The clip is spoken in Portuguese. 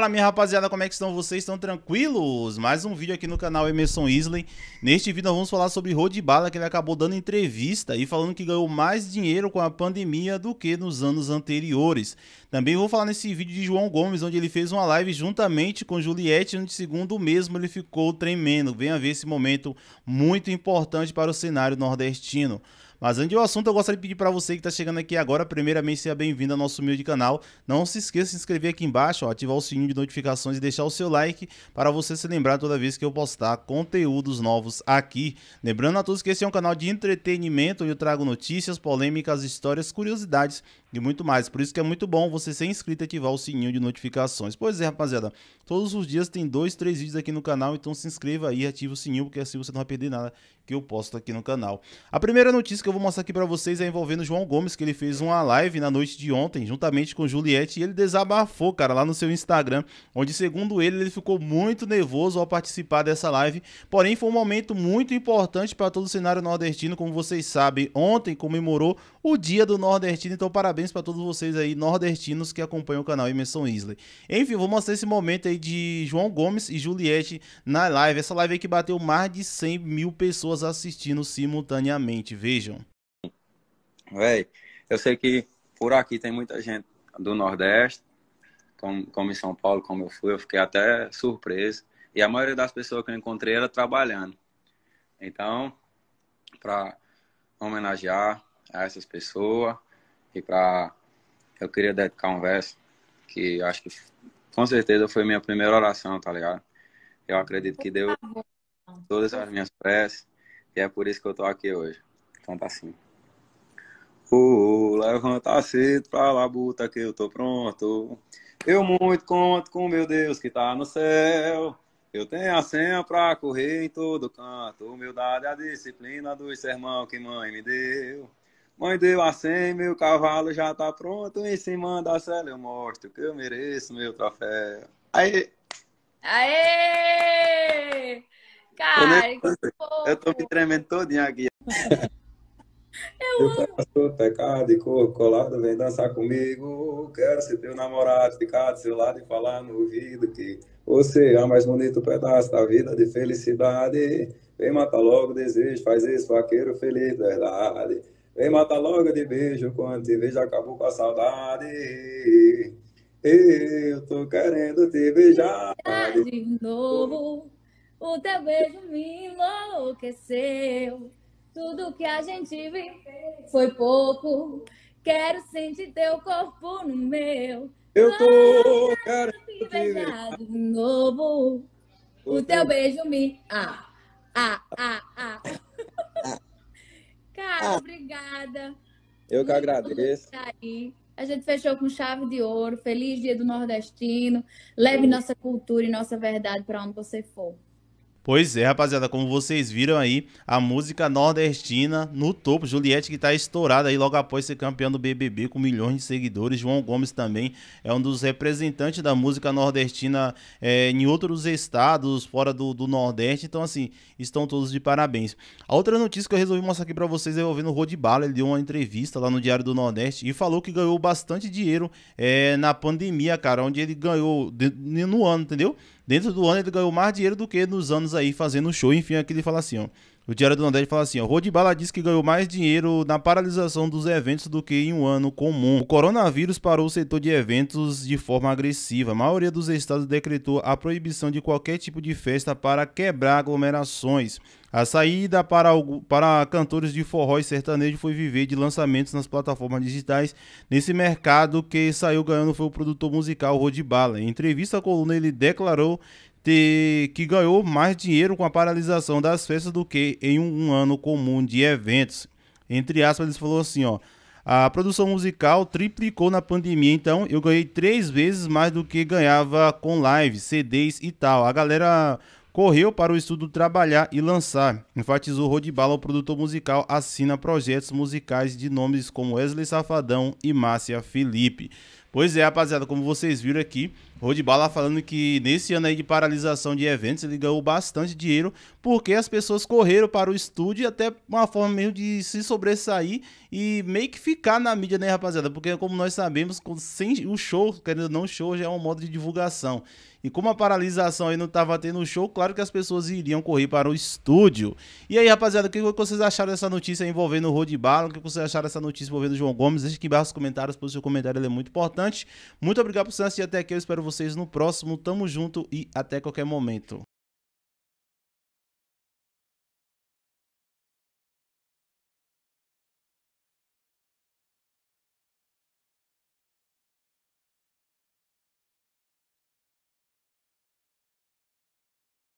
Fala minha rapaziada, como é que estão vocês? Estão tranquilos? Mais um vídeo aqui no canal Emerson Isley. Neste vídeo nós vamos falar sobre Bala que ele acabou dando entrevista e falando que ganhou mais dinheiro com a pandemia do que nos anos anteriores. Também vou falar nesse vídeo de João Gomes, onde ele fez uma live juntamente com Juliette, onde segundo mesmo ele ficou tremendo. Venha ver esse momento muito importante para o cenário nordestino. Mas antes do assunto, eu gostaria de pedir para você que está chegando aqui agora, primeiramente, seja bem-vindo ao nosso humilde canal. Não se esqueça de se inscrever aqui embaixo, ó, ativar o sininho de notificações e deixar o seu like para você se lembrar toda vez que eu postar conteúdos novos aqui. Lembrando a todos que esse é um canal de entretenimento, onde eu trago notícias, polêmicas, histórias, curiosidades e muito mais. Por isso que é muito bom você ser inscrito e ativar o sininho de notificações. Pois é, rapaziada, todos os dias tem dois, três vídeos aqui no canal, então se inscreva aí, ative o sininho, porque assim você não vai perder nada que eu posto aqui no canal. A primeira notícia que eu vou mostrar aqui para vocês é envolvendo o João Gomes, que ele fez uma live na noite de ontem, juntamente com Juliette, e ele desabafou, cara, lá no seu Instagram, onde, segundo ele, ele ficou muito nervoso ao participar dessa live. Porém, foi um momento muito importante para todo o cenário nordestino, como vocês sabem. Ontem comemorou o Dia do Nordestino, então parabéns para todos vocês aí, nordestinos, que acompanham o canal Emerson Isley. Enfim, vou mostrar esse momento aí de João Gomes e Juliette na live. Essa live aí que bateu mais de 100 mil pessoas assistindo simultaneamente. Vejam. Véi, eu sei que por aqui tem muita gente do Nordeste, como, como em São Paulo, como eu fui, eu fiquei até surpreso. E a maioria das pessoas que eu encontrei era trabalhando. Então, para homenagear a essas pessoas e para eu queria dedicar um verso que acho que com certeza foi minha primeira oração, tá ligado? Eu acredito que deu todas as minhas preces e é por isso que eu tô aqui hoje. Então tá assim levanta cedo pra labuta que eu tô pronto. Eu muito conto com meu Deus que tá no céu. Eu tenho a senha pra correr em todo canto. Humildade é a disciplina do sermão que mãe me deu. Mãe deu a senha, meu cavalo já tá pronto. Em cima da cela eu mostro que eu mereço meu troféu. Aê! Aê! Cara, eu, eu tô me tremendo todinho aqui. Eu, faço pecado e cor colado, vem dançar comigo. Quero ser teu namorado, ficar do seu lado e falar no ouvido que você é o mais bonito pedaço da vida de felicidade. Vem matar logo o desejo, faz isso, vaqueiro feliz, verdade. Vem matar logo de beijo, quando te vejo acabou com a saudade. Eu tô querendo te beijar de novo. O teu beijo me enlouqueceu. Tudo que a gente viu foi pouco. Quero sentir teu corpo no meu. Eu tô quero te beijar de novo. O, teu beijo me ah ah ah ah. ah. Cara, ah. obrigada. Eu que agradeço. A gente fechou com chave de ouro. Feliz Dia do Nordestino. Leve nossa cultura e nossa verdade para onde você for. Pois é, rapaziada, como vocês viram aí, a música nordestina no topo, Juliette que está estourada aí logo após ser campeã do BBB com milhões de seguidores, João Gomes também é um dos representantes da música nordestina é, em outros estados fora do, do, Nordeste, então assim, estão todos de parabéns. A outra notícia que eu resolvi mostrar aqui para vocês é envolvendo o Rodibala, ele deu uma entrevista lá no Diário do Nordeste e falou que ganhou bastante dinheiro é, na pandemia, cara, onde ele ganhou de, no ano, entendeu? Dentro do ano ele ganhou mais dinheiro do que nos anos aí fazendo show. Enfim, aqui ele fala assim, ó. O Diário do Nordeste fala assim: o Rodibala diz que ganhou mais dinheiro na paralisação dos eventos do que em um ano comum. O coronavírus parou o setor de eventos de forma agressiva. A maioria dos estados decretou a proibição de qualquer tipo de festa para quebrar aglomerações. A saída para, para cantores de forró e sertanejo foi viver de lançamentos nas plataformas digitais. Nesse mercado, que saiu ganhando foi o produtor musical Rodibala. Em entrevista à coluna, ele declarou ter, que ganhou mais dinheiro com a paralisação das festas do que em um, um ano comum de eventos. Entre aspas, ele falou assim, ó. A produção musical triplicou na pandemia, então eu ganhei três vezes mais do que ganhava com lives, CDs e tal. A galera correu para o estudo trabalhar e lançar. Enfatizou Rodibala, o produtor musical, assina projetos musicais de nomes como Wesley Safadão e Márcia Felipe. Pois é, rapaziada, como vocês viram aqui, Rodibala falando que nesse ano aí de paralisação de eventos ele ganhou bastante dinheiro porque as pessoas correram para o estúdio até uma forma meio de se sobressair e meio que ficar na mídia, né, rapaziada? Porque como nós sabemos, sem o show, querendo ou não, show já é um modo de divulgação. E como a paralisação aí não estava tendo show, claro que as pessoas iriam correr para o estúdio. E aí, rapaziada, o que vocês acharam dessa notícia envolvendo o Rodibala? O que vocês acharam dessa notícia envolvendo o João Gomes? Deixa aqui embaixo nos comentários, porque o seu comentário é muito importante importante. Muito obrigado por assistir até aqui. Eu espero vocês no próximo. Tamo junto e até qualquer momento.